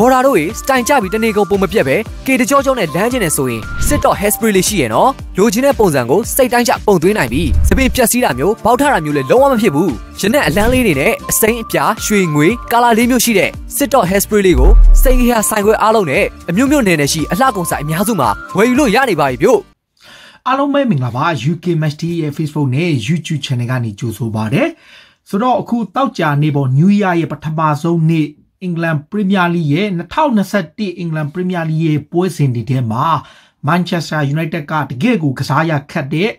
ဘော်ဒါတို့ရေစတိုင်ကြပြီးတနေကုန်ပုံမပြတ်ပဲကေတကြောကြောနဲ့လမ်းကျင်နေဆိုရင်စစ်တော့ Hespray လေးရှိရနော်လိုချင်တဲ့ပုံစံကိုစိတ်တိုင်းကျပုံသွင်းနိုင်ပြီးစပင်ပြက်စီးတာမျိုးပေါက်ထတာမျိုးလည်းလုံးဝမဖြစ်ဘူးရနက်အလန်းလေးတွေနဲ့အစိမ်းအပြာရွှေငွေကာလာလေးမျိုးရှိတဲ့စစ်တော့ Hespray လေးကိုစိတ်ရဆိုင်ခွဲအားလုံးနဲ့အမျိုးမျိုးနယ်နယ်ရှိအလှကုန်ဆိုင်အများစုမှာဝယ်ယူလို့ရနေပါပြီပြို့အားလုံးပဲမင်္ဂလာပါ UK Match Day ရဲ့ Facebook နဲ့ YouTube Channel ကနေကြိုဆိုပါရစေ။ဆိုတော့အခုတောက်ကြနေပေါ် New Year ရဲ့ပထမဆုံးနေ့အင်္ဂလန်ပရီးမီးယားလိရဲ့2021အင်္ဂလန်ပရီးမီးယားလိရဲ့ပွဲစဉ်တွေထဲမှာမန်ချက်စတာယူနိုက်တက်ကတကယ့်ကိုကစားရခတ်တဲ့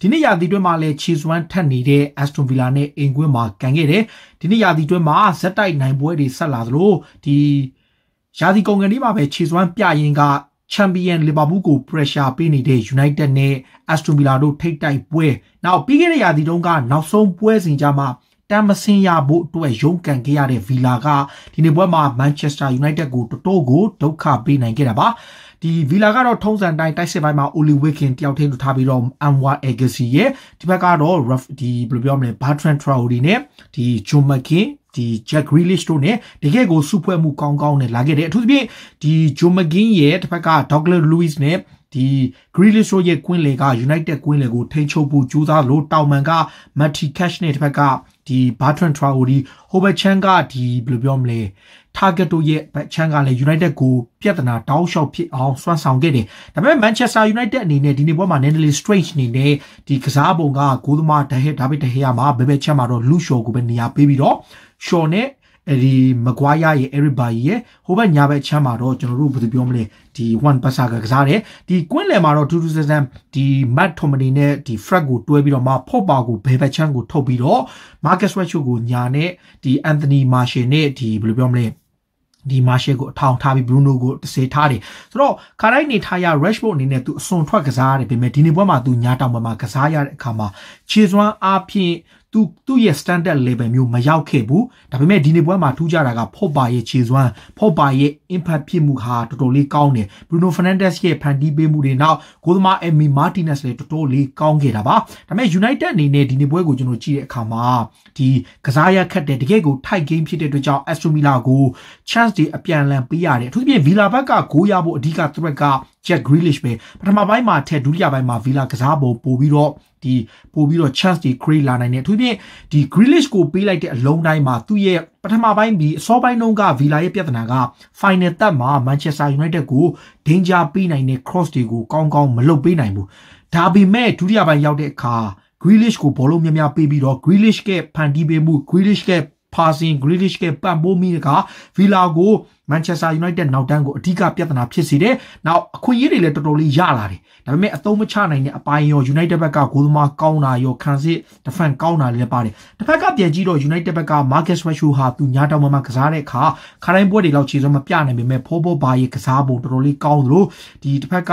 ဒီနေ့ရာသီတွင်းမှာလည်း Chase 1ထက်နေတဲ့အက်စတွန်ဗီလာနဲ့အိမ်ကွင်းမှာကန်ခဲ့တယ်ဒီနေ့ရာသီတွင်းမှာဇက်တိုက်နိုင်ပွဲတွေဆက်လာသလိုဒီရာသီကုန်ကန်လေးမှာပဲ Chase 1ပြရင်ကချန်ပီယံလီဗာပူးကို pressure ပေးနေတဲ့ United နဲ့ Aston Villa တို့ထိပ်တိုက်ပွဲနောက်ပြီးခဲ့တဲ့ရာသီတုန်းကနောက်ဆုံးပွဲစဉ်ကြမှာတမ်းမစင်းရဖို့အတွက်ရုန်းကန်ခဲ့ရတဲ့ဗီလာကဒီနေ့ပွဲမှာမန်ချက်စတာယူနိုက်တက်ကိုတတော်ကိုဒုက္ခပေးနိုင်ခဲ့တာပါဒီဗီလာကတော့ထုံးစံတိုင်းတိုက်စစ်ပိုင်းမှာအိုလီဝစ်ခင်တယောက်ထိန်းထားပြီးတော့အန်ဝါအေဂစီရဲ့ဒီဘက်ကတော့ rough ဒီဘယ်လိုပြောမလဲဘာထရန်ထရာအိုဒီနဲ့ဒီဂျွန်မကင်ဒီ Jack Grealish တို့ ਨੇ တကယ်ကိုစုဖွဲ့မှုကောင်းကောင်းနဲ့လာခဲ့တယ်အထူးသဖြင့်ဒီ Joe McGinn ရဲ့တစ်ဖက်က Douglas Lewis နဲ့ဒီ Grealish ရဲ့ကွင်းလေက United ကွင်းလေကိုထိန်းချုပ်ဖို့ကြိုးစားလို့တောင်မန်က Matty Cash နဲ့တစ်ဖက်ကဒီ Bertrand Traore ဟိုဘက်ချမ်းကဒီဘယ်လိုပြောမလဲ target တို့ရဲ့ဘက်ချမ်းကလည်း United ကိုပြဿနာတောင်းလျှောက်ဖြစ်အောင်စွမ်းဆောင်ခဲ့တယ်။ဒါပေမဲ့ Manchester United အနေနဲ့ဒီနေ့ပွဲမှာ Nandinly Strange အနေနဲ့ဒီကစားပုံကဂိုးသမား David David De Gea မှာဘယ်ဘက်ချမ်းမှာတော့ Luke Shaw ကိုပဲနေရာပေးပြီးတော့ Shaw နဲ့အဲဒီမကွာယာရဲ့ everybody ရဲ့ဟိုဘက်ညာဘက်ချမ်းမှာတော့ကျွန်တော်တို့ဘယ်သူပြောမလဲဒီ one passer ကကစားတယ်ဒီ queen လယ်မှာတော့2 2 7ဒီ matt tomlin နဲ့ဒီ frag ကိုတွဲပြီးတော့မှဖော့ပါကိုဘယ်ဘက်ချမ်းကိုထုတ်ပြီးတော့ marcus rashford ကိုညာနဲ့ဒီ anthony martial နဲ့ဒီဘယ်လိုပြောမလဲဒီမာရှယ်ကိုအထောင်ထားပြီးဘရူနိုကိုတစေထားတယ်ဆိုတော့ခါတိုင်းနေထားရ Rashford အနေနဲ့သူအစွန်ထွက်ကစားရတယ်ပေမဲ့ဒီနေ့ပွဲမှာသူညာတောင်ပေါ်မှာကစားရတဲ့အခါမှာခြေစွမ်းအားဖြင့်သူသူ့ရဲ့ standard level မျိုးမရောက်ခဲ့ဘူးဒါပေမဲ့ဒီနေ့ပွဲမှာထူးခြားတာကဖော့ပါရဲ့ခြေစွမ်းဖော့ပါရဲ့ impact ဖြစ်မှုဟာတော်တော်လေးကောင်းတယ် Bruno Fernandes ရဲ့ဖန်တီးပေးမှုတွေနောက်ဂိုးသမား Emi Martinez လည်းတော်တော်လေးကောင်းခဲ့တာပါဒါပေမဲ့ United အနေနဲ့ဒီနေ့ပွဲကိုကျွန်တော်ကြည့်တဲ့အခါမှာဒီကစားရခက်တဲ့တကယ်ကို tight game ဖြစ်တဲ့အတွက်ကြောင့် Aston Villa ကို chance တွေအပြန်အလှန်ပေးရတယ်အထူးသဖြင့် Villa ဘက်ကဂိုးရဖို့အဓိက threat က Jack Grealish ပဲပထမပိုင်းမှာထက်ဒုတိယပိုင်းမှာ Villa ကစားပုံပို့ပြီးတော့ဒီပို့ပြီးတော့ chance တွေ create လာနိုင်တယ်အထူးဖြင့်ဒီ Grealish ကိုပေးလိုက်တဲ့အလုံးတိုင်းမှာသူ့ရဲ့ပထမပိုင်းပြီးအစောပိုင်းတုန်းက Villa ရဲ့ပြဿနာက final third မှာ Manchester United ကို danger ပေးနိုင်တဲ့ cross တွေကိုကောင်းကောင်းမလုပ်ပေးနိုင်ဘူးဒါပေမဲ့ဒုတိယပိုင်းရောက်တဲ့အခါ Grealish ကိုဘောလုံးများများပေးပြီးတော့ Grealish ကဖန်တီးပေးမှု Grealish က Parson Grealish ကပံ့ပိုးမိတဲ့ကဗီလာကို Manchester United နောက်တန်းကိုအဓိကပြဿနာဖြစ်စေတယ်။နောက်အခွင့်အရေးတွေလည်းတော်တော်လေးရလာတယ်။ဒါပေမဲ့အသုံးမချနိုင်တဲ့အပိုင်းရော United ဘက်ကဂိုးသမားကောင်းတာရောခံစစ် defense ကောင်းတာလည်းပါတယ်။တစ်ဖက်ကပြန်ကြည့်တော့ United ဘက်က Marcus Rashford ဟာသူညာတောင်မှမှကစားတဲ့အခါခရိုင်းပွဲတွေလောက်ခြေစွမ်းမပြနိုင်ပေမဲ့ Fobo Bar ရဲ့ကစားပုံတော်တော်လေးကောင်းသလိုဒီတစ်ဖက်က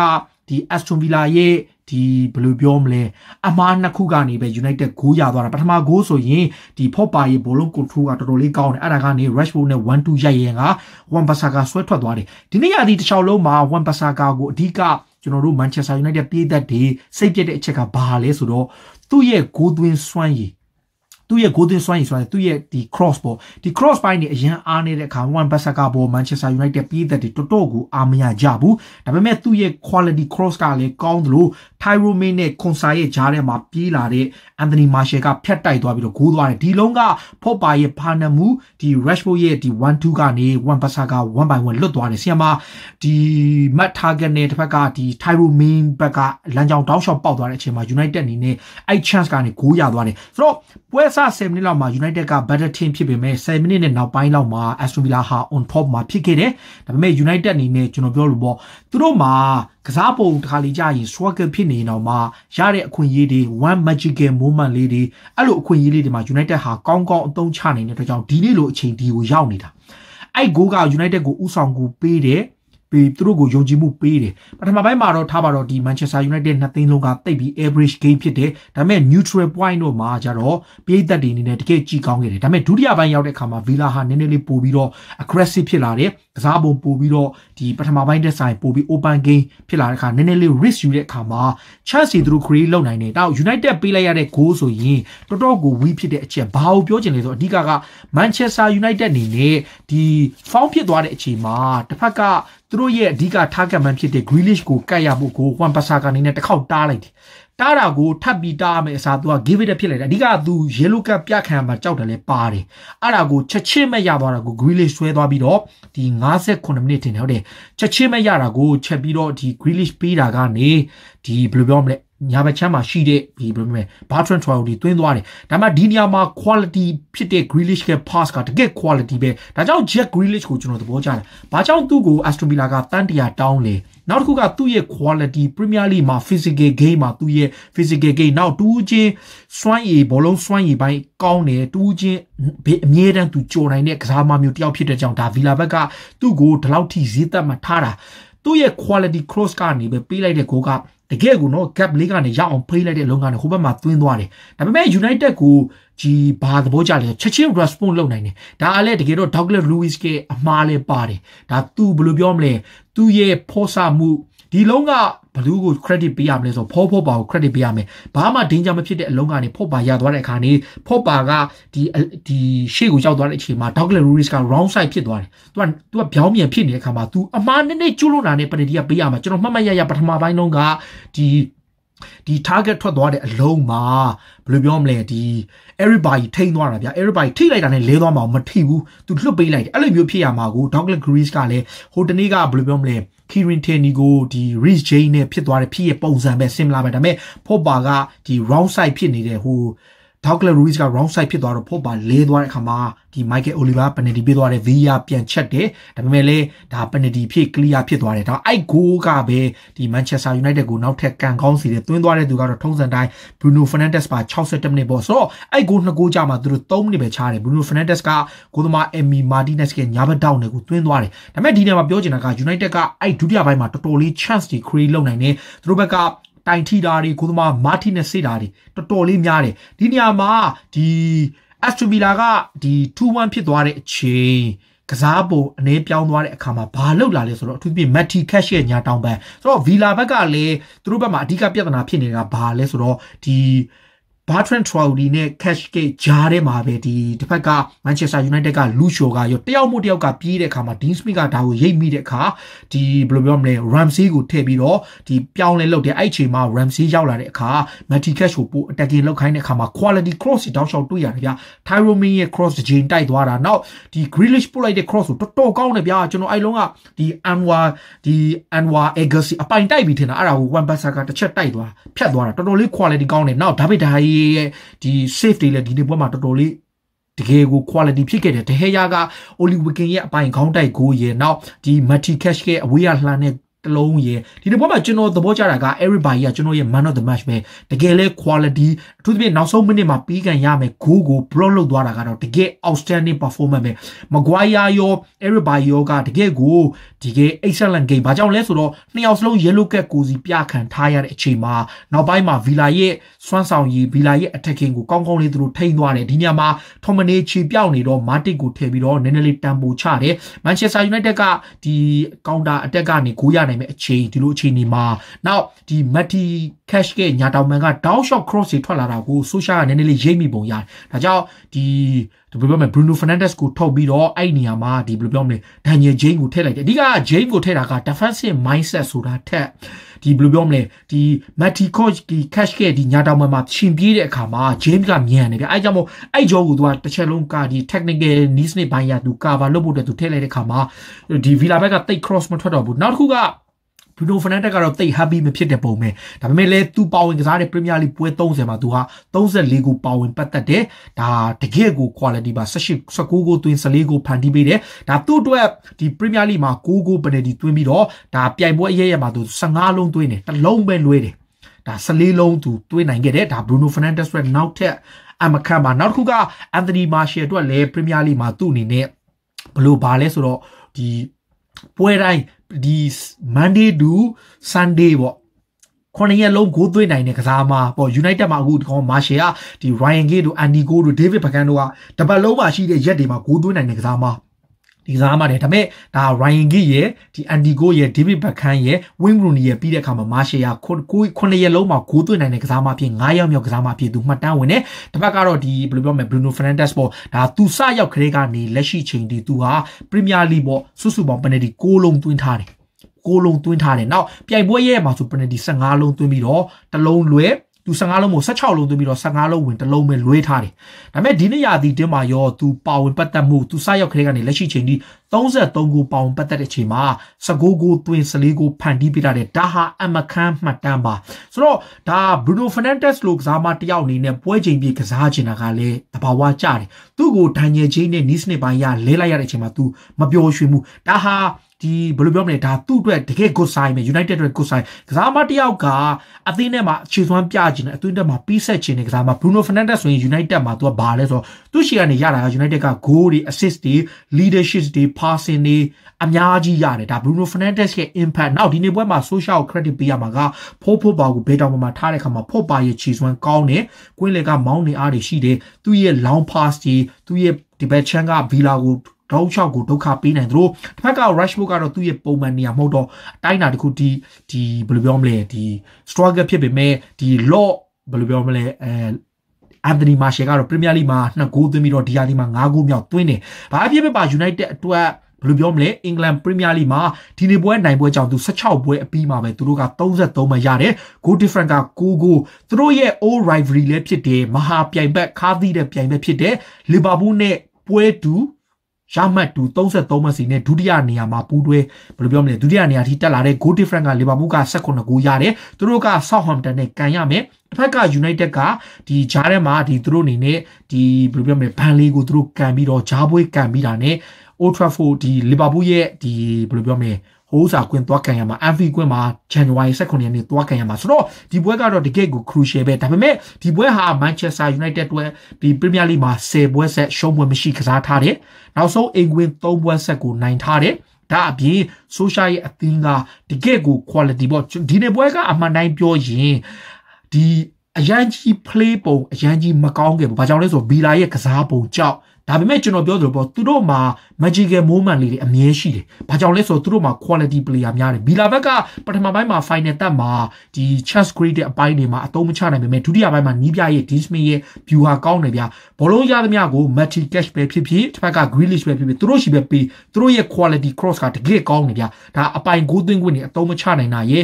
ဒီ Aston Villa ရဲ့ဒီဘယ်လိုပြောမလဲအမားနှစ်ခုကနေပဲ United ဂိုးရသွားတာပထမဂိုးဆိုရင်ဒီဖော့ပါရဲ့ဘောလုံး control ကတော်တော်လေးကောင်းတယ်အဲ့ဒါကနေ Rashford နဲ့1-2ရိုက်ရင်က Wan Bissaka ဆွဲထွက်သွားတယ်ဒီနေ့ရာသီတစ်ချောင်းလုံးမှာ Wan Bissaka ကိုအဓိကကျွန်တော်တို့ Manchester United ပြည်သက်တွေစိတ်ပြက်တဲ့အချက်ကဘာလဲဆိုတော့သူ့ရဲ့ဂိုးသွင်းစွမ်းရည်သူ့ရဲ့ golden စွမ်းရည်စွမ်းရည်သူ့ရဲ့ဒီ cross ပေါ်ဒီ cross ပိုင်းနေအရင်အားနေတဲ့အခါ Juan Bissaka ပေါ် Manchester United ပြည်သက်တွေတော်တော်ကိုအားမရကြဘူးဒါပေမဲ့သူ့ရဲ့ quality cross ကလည်းကောင်းသလို Tyro Mings နဲ့ Konsa ရဲ့ဂျားထဲမှာပြေးလာတဲ့ Anthony Martial ကဖြတ်တိုက်သွားပြီးတော့ဂိုးသွားတယ်ဒီလုံးက Pogba ရဲ့ partner မူဒီ Rashford ရဲ့ဒီ1-2ကနေ Juan Bissaka 1 by 1လွတ်သွားတယ်ဆီမှာဒီ Matt Target နဲ့တစ်ဖက်ကဒီ Tyro Mings ဘက်ကလမ်းကြောင်းတောက်လျှောက် ပေါက်သွားတဲ့အချိန်မှာ United အနေနဲ့အဲ့ chance ကနေဂိုးရသွားတယ်ဆိုတော့ပွဲစ10မိနစ်လောက်မှာ United က better team ဖြစ်ပေမဲ့10မိနစ်နဲ့နောက်ပိုင်းလောက်မှာ Aston Villa ဟာ on top မှာဖြစ်ခဲ့တယ်။ဒါပေမဲ့ United အနေနဲ့ကျွန်တော်ပြောလို့ပေါ့သူတို့မှာကစားပုံတစ်ခါလေးကြာရင် struggle ဖြစ်နေတော့မှရတဲ့အခွင့်အရေးတွေ one magical moment လေးတွေအဲ့လိုအခွင့်အရေးလေးတွေမှာ United ဟာကောင်းကောင်းအသုံးချနိုင်တဲ့အတွက်ကြောင့်ဒီနေ့လိုအချိန်ဒီကိုရောက်နေတာ။အဲ့ goal က United ကိုဥဆောင်ကူပေးတယ်။ပြီးသူတို့ကိုယုံကြည်မှုပေးတယ်ပထမပိုင်းမှာတော့ထားပါတော့ဒီ Manchester United နှစ်သိန်းလုံးကတိတ်ပြီး average game ဖြစ်တယ်ဒါပေမဲ့ neutral point တို့မှာကြတော့ပြည်သက်တွေအနေနဲ့တကယ်ကြည်ကောင်းခဲ့တယ်ဒါပေမဲ့ဒုတိယပိုင်းရောက်တဲ့အခါမှာ Villa ဟာနည်းနည်းလေးပိုပြီးတော့ aggressive ဖြစ်လာတယ်ကစားပုံပိုပြီးတော့ဒီပထမပိုင်းတက်ဆိုင်ပိုပြီး open game ဖြစ်လာတဲ့အခါနည်းနည်းလေး risk ယူတဲ့အခါမှာ chance တွေသူတို့ create လုပ်နိုင်တယ်ဒါ United ပေးလိုက်ရတဲ့ goal ဆိုရင်တော်တော်ကို weak ဖြစ်တဲ့အချက်ဘာကိုပြောချင်လဲဆိုအဓိကက Manchester United အနေနဲ့ဒီ foul ဖြစ်သွားတဲ့အချိန်မှာတစ်ဖက်ကသူတို့ရဲ့အဓိက target man ဖြစ်တဲ့ Grealish ကိုကတ်ရဖို့ကို Juan Bissaka အနေနဲ့တစ်ခေါက်တားလိုက်တယ်တားတာကိုထပ်ပြီးတားမယ်အစားသူက give it up ဖြစ်လိုက်တယ်အဓိကသူ yellow card ပြခံရမှာကြောက်တယ်လဲပါတယ်အဲ့ဒါကိုချက်ချင်းမရသွားတာကို Grealish ဆွဲသွားပြီးတော့ဒီ58မိနစ်တင်တယ်ဟုတ်တယ်ချက်ချင်းမရတာကိုချက်ပြီးတော့ဒီ Grealish ပေးတာကနေဒီဘယ်လိုပြောမလဲညာဘက်ချမ်းမှာရှိတဲ့ဒီဘယ်မှာ Bartrand Traore တွေတွင်းသွားတယ်ဒါမှဒီနေရာမှာ quality ဖြစ်တဲ့ Grealish ရဲ့ pass ကတကယ် quality ပဲဒါကြောင့် Jack Grealish ကိုကျွန်တော်သဘောကျတယ်ဘာကြောင့်သူ့ကို Aston Villa ကတန်းတရာတောင်းလဲနောက်တစ်ခုကသူ့ရဲ့ quality Premier League မှာ physical game မှာသူ့ရဲ့ physical game နောက်တူးချင်းစွမ်းရည်ဘောလုံးစွမ်းရည်ပိုင်းကောင်းတယ်တူးချင်းအမြဲတမ်းသူကြော်နိုင်တဲ့ကစားမမျိုးတယောက်ဖြစ်တဲ့ကြောင့်ဒါ Villa ဘက်ကသူ့ကိုဒီလောက်ထိဈေးသက်မှထားတာသူ့ရဲ့ quality cross ကနေပဲပေးလိုက်တဲ့ goal ကတကယ်ကိုနော် gap လေးကနေရအောင်ဖေးလိုက်တဲ့အလုံးကနေဟိုဘက်မှာသွင်းသွားတယ်ဒါပေမဲ့ United ကိုဒီဘာသဘောကျလဲချက်ချင်း response လုပ်နိုင်တယ်ဒါအလဲတကယ်တော့ Douglas Lewis ကအမှားလဲပါတယ်ဒါသူဘယ်လိုပြောမလဲသူ့ရဲ့ဖော့ဆမှုဒီလုံးကဘလူးကို credit ပေးရမလဲဆိုဖောဖောပါကို credit ပေးရမယ်ဘာမှ danger မဖြစ်တဲ့အလုံးကနေဖောပါရသွားတဲ့အခါနေဖောပါကဒီဒီရှေ့ကိုရောက်သွားတဲ့အချိန်မှာ Douglas Lewis က round side ဖြစ်သွားတယ်သူကသူကဗျောင်းမြန်ဖြစ်နေတဲ့အခါမှာ तू အမားနည်းနည်းကျွလွန်တာနဲ့ပနတီကပေးရမှာကျွန်တော်မှတ်မှတ်ရရပထမပိုင်းလုံးကဒီဒီ target ထွက်သွားတဲ့အလုံးမှာဘယ်လိုပြောမလဲဒီ everybody ထိန်းသွားတာဗျာ everybody ထိလိုက်တာနဲ့လဲသွားမှာမထိဘူးသူလွတ်ပေးလိုက်တယ်အဲ့လိုမျိုးဖြစ်ရမှာကို Douglas Greaves ကလည်းဟိုတနေ့ကဘယ်လိုပြောမလဲ Kirin Tierney ကိုဒီ Reece James နဲ့ဖြစ်သွားတဲ့ဖြစ်ရပုံစံပဲ similar ပဲဒါပေမဲ့ Pogba ကဒီ round side ဖြစ်နေတဲ့ဟို Douglas Ruiz က round side ဖြစ်သွားတော့ဖောက်ပါလဲသွားတဲ့အခါမှာဒီ Michael Oliver penalty ပေးသွားတယ် VAR ပြန်ချက်တယ်ဒါပေမဲ့လည်းဒါ penalty ဖြစ် clear ဖြစ်သွားတယ်ဒါအဲ့ goal ကပဲဒီ Manchester United ကိုနောက်ထပ်ကန်ကောင်းစီတယ်တွင်းသွားတဲ့သူကတော့ထုံးစံတိုင်း Bruno Fernandes ပါ62မိနစ်ပေါ့ဆိုတော့အဲ့ goal နှစ် goal ကြမှာသူတို့3မိနစ်ပဲချားတယ် Bruno Fernandes ကကိုသမား Emi Martinez ကညာဘက်တောက်နယ်ကိုတွင်းသွားတယ်ဒါပေမဲ့ဒီနေရာမှာပြောချင်တာက United ကအဲ့ဒုတိယပိုင်းမှာတော်တော်လေး chance တွေ create လုပ်နိုင်တယ်သူတို့ဘက်ကတိုင်ထီတာတွေဂိုးသမားမာတီနက်စေတာတွေတော်တော်လေးများတယ်ဒီနေရာမှာဒီအက်စထရီလာကဒီ2-1ဖြစ်သွားတဲ့အချိန်ကစားပုံအနေပြောင်းသွားတဲ့အခါမှာဘာလောက်လာလဲဆိုတော့အထူးသဖြင့်မက်တီကက်ရှ်ရဲ့ညာတောင်ပံဆိုတော့ဗီလာဘက်ကလည်းသူတို့ဘက်မှာအဓိကပြဿနာဖြစ်နေတာဘာလဲဆိုတော့ဒီ Bertrand Traore နဲ့ Cashgate ဂျားထဲမှာပဲဒီတစ်ဖက်က Manchester United ကလူရှိုကရောတယောက်မို့တယောက်ကပြေးတဲ့အခါမှာ Dean Smith ကဒါကိုရိပ်မိတဲ့အခါဒီဘယ်လိုပြောမလဲ Ramsey ကိုထည့်ပြီးတော့ဒီပြောင်းလဲလုပ်တယ်အဲ့ချိန်မှာ Ramsey ရောက်လာတဲ့အခါ Matty Cash ကိုပို attacking လုပ်ခိုင်းတဲ့အခါမှာ quality cross တောင်းလျှောက်တွေ့ရတယ်ဗျာ Tyrone Mings ရဲ့ cross တစ်ချိန်တိုက်သွားတာနောက်ဒီ Grealish ပို့လိုက်တဲ့ cross ကိုတော်တော်ကောင်းတယ်ဗျာကျွန်တော်အဲ့လုံးကဒီ Anwar ဒီ Anwar Agassi အပိုင်တိုက်ပြီးထင်တာအဲ့ဒါကို Wan-Bissaka တစ်ချက်တိုက်သွားဖြတ်သွားတာတော်တော်လေး quality ကောင်းတယ်နောက် David De Gea AA ရဲ့ဒီ save တွေလည်းဒီနေ့ပွဲမှာတော်တော်လေးတကယ်ကို quality ဖြစ်ခဲ့တယ်ဒဟေယာက Oli Wiggin ရဲ့အပိုင်ခေါင်းတိုက်ကိုရေနောက်ဒီ Matty Cash ရဲ့အဝေးရလှမ်းတဲ့တလုံးရယ်ဒီတစ်ပွဲမှာကျွန်တော်သဘောကျတာက Eric Bailly ကကျွန်တော်ရဲ့ man of the match ပဲတကယ်လဲ quality အထူးသဖြင့်နောက်ဆုံးမိနစ်မှာပြီးကန်ရမယ် goal ကို block လုပ်သွားတာကတော့တကယ် outstanding performance ပဲ Maguire ရော Eric Bailly ရောကတကယ်ကိုဒီက excellent game ဘာကြောင့်လဲဆိုတော့နှစ်ယောက်စလုံး yellow card ကိုစီပြခံထားရတဲ့အချိန်မှာနောက်ပိုင်းမှာ Villa ရဲ့စွမ်းဆောင်ရည် Villa ရဲ့ attacking ကိုကောင်းကောင်းလေးသူတို့ထိန်းသွားတယ်ဒီညမှာ Tomane ခြေပြောက်နေတော့ Matic ကိုထည့်ပြီးတော့နည်းနည်းလေးတန်ပိုချတယ် Manchester United ကဒီ counter attack ကနေ goal ရနိုင်နိုင်မဲ့အခြေဒီလိုအခြေအနေမှာနောက်ဒီ Matty Cash ကညာတောင်မန်က down shot cross တွေထွက်လာတာကို Social ကနည်းနည်းလေးရိပ်မိပုံရတယ်။ဒါကြောင့်ဒီဘယ်လိုပြောမလဲ Bruno Fernandes ကိုထုတ်ပြီးတော့အဲ့နေရာမှာဒီဘယ်လိုပြောမလဲ Daniel James ကိုထည့်လိုက်တယ်အဓိက James ကိုထည့်တာက defensive mindset ဆိုတာထက်ဒီဘယ်လိုပြောမလဲဒီ Matty Coach ဒီ cash ကဒီညာတောင်မှာရှင်ပြေးတဲ့အခါမှာ James ကမြန်တယ်ဗျအဲ့ကြောင့်မို့အဲ့ကြောကိုသူကတစ်ချက်လုံးကဒီ technical needs နဲ့ဘိုင်းရသူ cover လုပ်ဖို့အတွက်သူထည့်လိုက်တဲ့အခါမှာဒီ Villa ဘက်ကတိတ် cross မထွက်တော့ဘူးနောက်တစ်ခုက Bruno Fernandes ကတော့တိတ် happy မဖြစ်တဲ့ပုံပဲဒါပေမဲ့လည်းသူပါဝင်ကစားတဲ့ Premier League ပွဲ30မှာသူဟာ34ကိုပါဝင်ပတ်သက်တယ်ဒါတကယ့်ကို quality ပါ18 19ကိုသွင်း14ကိုဖန်တီးပေးတယ်ဒါသူ့အတွက်ဒီ Premier League မှာ9ကို penalty သွင်းပြီးတော့ဒါပြိုင်ပွဲအရေးရမှာသူ15လုံးသွင်းတယ်တစ်လုံးပဲလွှဲတယ်ဒါ14လုံးသူတွေးနိုင်ခဲ့တယ်ဒါ Bruno Fernandes ရဲ့နောက်ထပ်အမခံပါနောက်တစ်ခုက Anthony Martial အတွက်လည်း Premier League မှာသူ့အနေနဲ့ဘလို့ဘာလဲဆိုတော့ဒီပွဲတိုင်းဒီ Monday to Sunday ပေါ့ခုနှစ်ရက်လုံးဂိုးသွင်းနိုင်တဲ့ကစားမပေါ့ United မှာအခုဒီကောင်မာရှယ်ကဒီ Ryan Giggs တို့ Andy Cole တို့ David Beckham တို့ကတပတ်လုံးမှာရှိတဲ့ရက်တွေမှာဂိုးသွင်းနိုင်တဲ့ကစားမဒီကစားမှတယ်ဒါပေမဲ့ဒါ Ryan Giggs ရဲ့ဒီ Andigo ရဲ့ David Beckham ရဲ့ Wayne Rooney ရဲ့ပြီးတဲ့အခါမှာ Martial ရ9ရက်လုံးမှာဂိုးသွင်းနိုင်တဲ့ကစားမဖြစ်9ရောက်မြောက်ကစားမဖြစ်သူမှတ်တမ်းဝင်တယ်တစ်ဖက်ကတော့ဒီဘယ်လိုပြောမလဲ Bruno Fernandes ပေါ့ဒါသူစရောက်ခရဲကနေလက်ရှိချိန်ဒီသူဟာ Premier League ပေါ့စုစုပေါင်း penalty 6လုံးသွင်းထားတယ်6လုံးသွင်းထားတယ်နောက်ပြိုင်ပွဲရဲ့မှာဆို penalty 15လုံးသွင်းပြီးတော့တစ်လုံးလွဲသူ15လုံးမို့16လုံးသွင်းပြီးတော့15လုံးဝင်တစ်လုံးပဲလွဲထားတယ်ဒါပေမဲ့ဒီနေ့ရာသီတင်းမှာရောသူပါဝင်ပတ်သက်မှုသူစရောက်ခရဲကနေလက်ရှိချိန်ထိ33ဂိုးပေါင်ပတ်သက်တဲ့ချိန်မှာ19ဂိုးသွင်း14ဂိုးဖန်တီးပေးတာတဲ့ဒါဟာအမခန်းမှတ်တမ်းပါဆိုတော့ဒါ Bruno Fernandes လို့ကစားမတယောက်အနေနဲ့ပွဲချိန်ပြေကစားချင်တာကလည်းတဘာဝကျတယ်သူ့ကို Daniel James နဲ့ Nice နဲ့ပိုင်းရလဲလိုက်ရတဲ့အချိန်မှာ तू မပျော်ရွှင်ဘူးဒါဟာဒီဘယ်လိုပြောမလဲဒါသူ့အတွက်တကယ် good sign ပဲ United အတွက် good sign ကစားမတယောက်ကအသင်းထဲမှာအခြေစွမ်းပြခြင်းနဲ့အသင်းထဲမှာပြီးဆက်ခြင်းနဲ့ကစားမ Bruno Fernandes ဆိုရင် United မှာ तू ကဘာလဲဆိုတော့သူ့ရှေ့ကနေရတာက United က goal တွေ assist တွေ leadership တွေ passing တွေအများကြီးရတယ်ဒါ Bruno Fernandes ရဲ့ impact နောက်ဒီနေ့ပွဲမှာ social credit ပေးရမှာကဖို့ဖို့ပါကိုဘေးတောင်ပေါ်မှာထားတဲ့ခါမှာဖို့ပါရဲ့ခြေစွမ်းကောင်းတယ်ကွင်းလေကမောင်းနေအားတွေရှိတယ်သူ့ရဲ့ long pass တွေသူ့ရဲ့ဒီဘက်ချမ်းက Villa ကိုဒေါက်ချောက်ကိုဒုက္ခပေးနိုင်သူတို့တစ်ဖက်က Rushmore ကတော့သူ့ရဲ့ပုံမှန်နေရာမဟုတ်တော့အတိုင်းအတာတစ်ခုဒီဒီဘယ်လိုပြောမလဲဒီ struggle ဖြစ်ပေမဲ့ဒီ law ဘယ်လိုပြောမလဲအဲအန်သနီမာရှယ်ကတော့ပရီးမီးယားလိမှာ2ဂိုးသွင်းပြီးတော့ဒီယာလိမှာ5ဂိုးမြောက်သွင်းတယ်။ဘာဖြစ်ဖြစ်ပါ United အတွက်ဘယ်လိုပြောမလဲအင်္ဂလန်ပရီးမီးယားလိမှာဒီနေ့ပွဲနိုင်ပွဲကြောင့်သူ16ပွဲအပြီးမှာပဲသူတို့က33မှရတယ် goal difference က9ဂိုးသူတို့ရဲ့ old rivalry လည်းဖြစ်တယ်မဟာပြိုင်ဘက်ခါသီးတဲ့ပြိုင်ဘက်ဖြစ်တယ်လီဗာပူးနဲ့ပွဲတူရမှတ်တူ33မှတ်စီနဲ့ဒုတိယနေရာမှာပူးတွဲဘယ်လိုပြောမလဲဒုတိယနေရာထိတက်လာတဲ့ goal difference ကလီဗာပူးက18ဂိုးရတယ်သူတို့က Southampton နဲ့ကန်ရမယ်တစ်ဖက်က United ကဒီဂျားထဲမှာဒီသူတို့အနေနဲ့ဒီဘယ်လိုပြောမလဲဘန်လေးကိုသူတို့ကန်ပြီးတော့ဂျားပွေးကန်ပြီးတာနဲ့ Old Trafford ဒီလီဗာပူးရဲ့ဒီဘယ်လိုပြောမလဲဟိုးစာကွင်းသွားခံရမှာ MV ကွင်းမှာ January 18ရက်နေ့သွားခံရမှာဆိုတော့ဒီပွဲကတော့တကယ့်ကို crucial ပဲဒါပေမဲ့ဒီပွဲဟာ Manchester United တွဲဒီ Premier League မှာ10ပွဲဆက်ရှုံးပွဲမရှိကစားထားတယ်နောက်ဆုံးအင်္ဂွင်း3ပွဲဆက်ကိုနိုင်ထားတယ်ဒါအပြင် social ရဲ့အသင်းကတကယ့်ကို quality ပေါ့ဒီနေ့ပွဲကအမှန်တိုင်းပြောရင်ဒီအရန်ကြီး play ပုံအရန်ကြီးမကောင်းခဲ့ဘူး။ဘာကြောင့်လဲဆိုတော့ဗီလာရဲ့ကစားပုံကြောင့်ဒါပေမဲ့ကျွန်တော်ပြောသလိုပေါ့သူတို့မှာ magical moment လေးတွေအမြဲရှိတယ်။ဘာကြောင့်လဲဆိုတော့သူတို့မှာ quality player များတယ်။ဘီလာဘက်ကပထမပိုင်းမှာ final တက်မှာဒီ chance created အပိုင်းတွေမှာအသုံးမချနိုင်ပေမဲ့ဒုတိယပိုင်းမှာနီးပြရဲ့ dismay ရဲ့ view ဟာကောင်းတယ်ဗျာ။ဘောလုံးရသမျှကို matty cash ပဲဖြစ်ဖြစ်တစ်ဖက်က grealish ပဲဖြစ်ဖြစ်သူတို့ရှိပဲပေးသူတို့ရဲ့ quality cross ကတကယ်ကောင်းတယ်ဗျာ။ဒါအပိုင်ကိုသွင်းခွင့်တွေအသုံးမချနိုင်တာရဲ့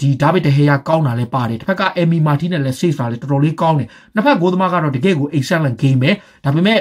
ဒီ David De Gea ကောင်းတာလည်းပါတယ်။တစ်ဖက်က Emi Martinez လည်း save တာလည်းတော်တော်လေးကောင်းတယ်။နှစ်ဖက်ဂိုးသမားကတော့တကယ်ကို excellent game ပဲ။ဒါပေမဲ့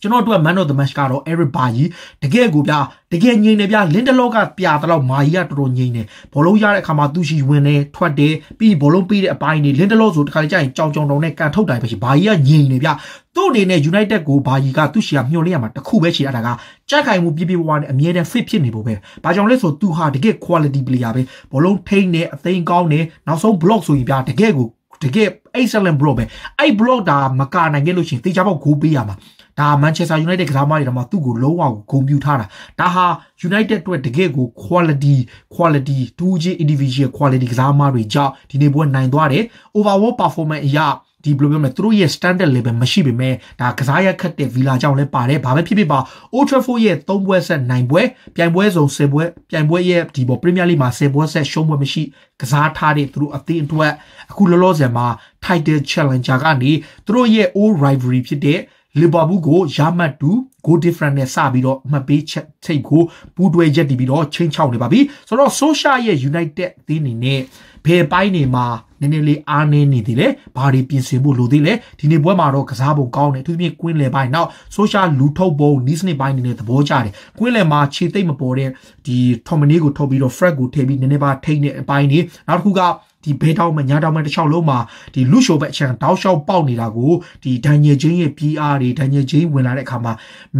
ကျွန်တော်တို့က man of the match ကတော့ Eric Bailly တကယ်ကိုဗျာတကယ်ငိမ့်နေဗျာ Lindelof ကပြာတလောက်မာကြီးကတော်တော်ငိမ့်နေဘောလုံးရတဲ့အခါမှာသူရှိဝင်နေထွက်တယ်ပြီးဘောလုံးပေးတဲ့အပိုင်းတွေ Lindelof ဆိုတခါကြရင်ကြောင်ကြောင်တောင်နဲ့ကန်ထုတ်တိုင်းပဲရှိ Bailly ကငိမ့်နေဗျာသူ့အနေနဲ့ United ကို Bailly ကသူ့ရှိကမျှော်လင့်ရမှာတစ်ခုပဲရှိရတာကကြက်ခိုင်မှုပြပြဝါနဲ့အမြဲတမ်း fit ဖြစ်နေဖို့ပဲဘာကြောင့်လဲဆိုသူဟာတကယ် quality player ပဲဘောလုံးထိန်းနေအသိန်းကောင်းနေနောက်ဆုံး block ဆိုရင်ဗျာတကယ်ကိုတကယ် excellent block ပဲအဲ့ block ဒါမကနိုင်ခဲ့လို့ရှင်တေချာပေါက်ဂိုးပေးရမှာဒါ Manchester United ကစားမတွေတော့မှသူ့ကိုလုံးဝဂုဏ်ပြုထားတာဒါဟာ United အတွက်တကယ်ကို quality quality 2G individual quality ကစားမတွေကြောင့်ဒီနေ့ပွဲနိုင်သွားတယ် overall performance အရာဒီဘယ်လိုပြောမလဲသူတို့ရဲ့ standard level မရှိပေမဲ့ဒါကစားရခတ်တဲ့ Villa ကြောင့်လည်းပါတယ်ဘာပဲဖြစ်ဖြစ်ပါ Old Trafford ရဲ့3ပွဲဆက်9ပွဲပြိုင်ပွဲစုံ10ပွဲပြိုင်ပွဲရဲ့ဒီပေါ် Premier League မှာ10ပွဲဆက်ရှုံးပွဲမရှိကစားထားတဲ့သူတို့အသင်းအတွက်အခုလောလောဆယ်မှာ Title Challenger ကနေသူတို့ရဲ့ old rivalry ဖြစ်တဲ့လီဗာပူးကိုရာမတ်တူဂိုး different နဲ့စပြီးတော့မှတ်ပေးချက်ထိပ်ကိုပူးတွဲရက်တည်ပြီးတော့ချင်းချောက်နေပါပြီဆိုတော့ Social ရဲ့ United အသင်းအနေနဲ့ဘယ်ပိုင်းနေမှာနည်းနည်းလေးအားနည်းနေသေးလဲဘာတွေပြင်ဆင်ဖို့လိုသေးလဲဒီနေ့ပွဲမှာတော့ကစားပုံကောင်းတယ်အထူးသဖြင့်ကွင်းလယ်ပိုင်းနောက် social လူထုတ်ပုံနီးစနစ်ပိုင်းနေနဲ့သဘောကျတယ်ကွင်းလယ်မှာခြေသိမ့်မပေါ်တဲ့ဒီ Tomini ကိုထုတ်ပြီးတော့ Fred ကိုထည့်ပြီးနည်းနည်းပါထိတ်တဲ့အပိုင်းနေနောက်တစ်ခုကဒီဘေးတောင်မှညာတောင်မှတစ်လျှောက်လုံးမှာဒီလူရှိုဘက်အချံတောက်လျှောက်ပေါက်နေတာကိုဒီဒန်နီယယ်ဂျိန်းရဲ့ PR တွေဒန်နီယယ်ဂျိန်းဝင်လာတဲ့အခါမှာ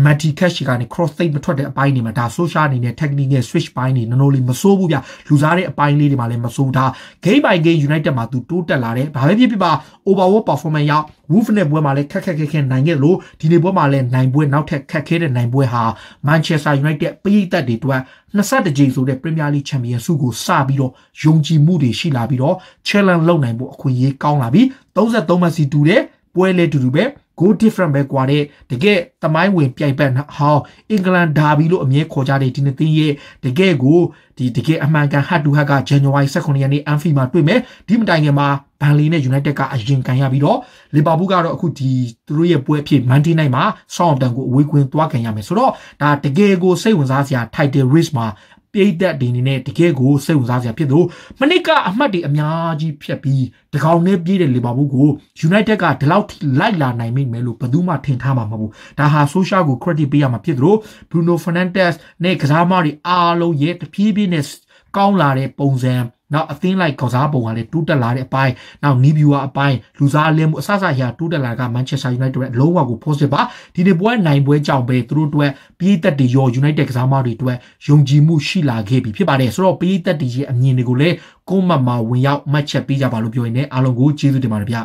Matty Cash ကနေ cross state မထွက်တဲ့အပိုင်းတွေမှာဒါ social အနေနဲ့ technique နဲ့ switch ပိုင်းတွေနည်းနည်းလေးမစိုးဘူးဗျလူစားတဲ့အပိုင်းလေးတွေမှာလည်းမစိုးဒါ game by game United မှာသူတိုးတက်လာတယ်ဘာပဲဖြစ်ဖြစ်ပါ overall performance ရောက် Wolf နဲ့ပွဲမှာလည်းခက်ခက်ခဲခဲနိုင်ခဲ့လို့ဒီနေ့ပွဲမှာလည်းနိုင်ပွဲနောက်ထပ်ခက်ခဲတဲ့နိုင်ပွဲဟာ Manchester United ပရိသတ်တွေအတွက်22ကြိမ်ဆိုတဲ့ Premier League Champions ဆုကိုစပြီးတော့ယုံကြည်မှုတွေရှိလာပြီးတော့ challenge လုပ်နိုင်ဖို့အခွင့်အရေးကောင်းလာပြီး33မှတ်စီတူတဲ့ပွဲလဲတူတူပဲ good different ပဲกว่าတဲ့တကယ်သမိုင်းဝင်ပြိုင်ဘက်ဟောင်းအင်္ဂလန်ဒါဘီလို့အမည်ခေါ်ကြတဲ့ဒီနှစ်သင်းရဲ့တကယ်ကိုဒီတကယ်အမှန်ကန်ဟတ်တူဟတ်က January 18ရက်နေ့ Anfield မှာတွေ့မယ်ဒီမတိုင်ခင်မှာဘန်လီနဲ့ United ကအရင်ကန်ရပြီးတော့ Liverpool ကတော့အခုဒီသူတို့ရဲ့ပွဲအဖြစ် Monday night မှာ Southampton ကိုအဝေးကွင်းသွားကန်ရမယ်ဆိုတော့ဒါတကယ်ကိုစိတ်ဝင်စားစရာ title race မှာပြိတ္တက်ဒီအနေနဲ့တကယ်ကိုစိတ်ဝင်စားစရာဖြစ်တော့မနစ်ကအမှတ်တွေအများကြီးဖြတ်ပြီးတကောင်နဲ့ပြေးတဲ့လီဗာပူးကို United ကဒီလောက်ထိလိုက်လာနိုင်မိမယ်လို့ဘယ်သူမှထင်ထားမှာမဟုတ်ဘူးဒါဟာဆိုရှာကို credit ပေးရမှာဖြစ်တော့ Bruno Fernandes နဲ့ကစားမတွေအားလုံးရဲ့တပြေးပြေးနဲ့ကောင်းလာတဲ့ပုံစံနောက်အသင်းလိုက်ကစားပုံကလည်းတိုးတက်လာတဲ့အပိုင်းနောက်နီးဗျူဟာအပိုင်းလူစားအလင်းမှုအစစရာတိုးတက်လာကမန်ချက်စတာယူနိုက်တက်ရဲ့လုံးဝကို positive ပါဒီဒီပွဲနိုင်ပွဲကြောင့်ပဲသူတို့အတွက်ပြည်သက်တွေရော United ကစားမတွေအတွက်ယုံကြည်မှုရှိလာခဲ့ပြီဖြစ်ပါတယ်ဆိုတော့ပြည်သက်တွေရဲ့အမြင်တွေကိုလည်းကိုမမမှာဝင်ရောက်မှတ်ချက်ပေးကြပါလို့ပြောရင်းနဲ့အားလုံးကိုကျေးဇူးတင်ပါတယ်ဗျာ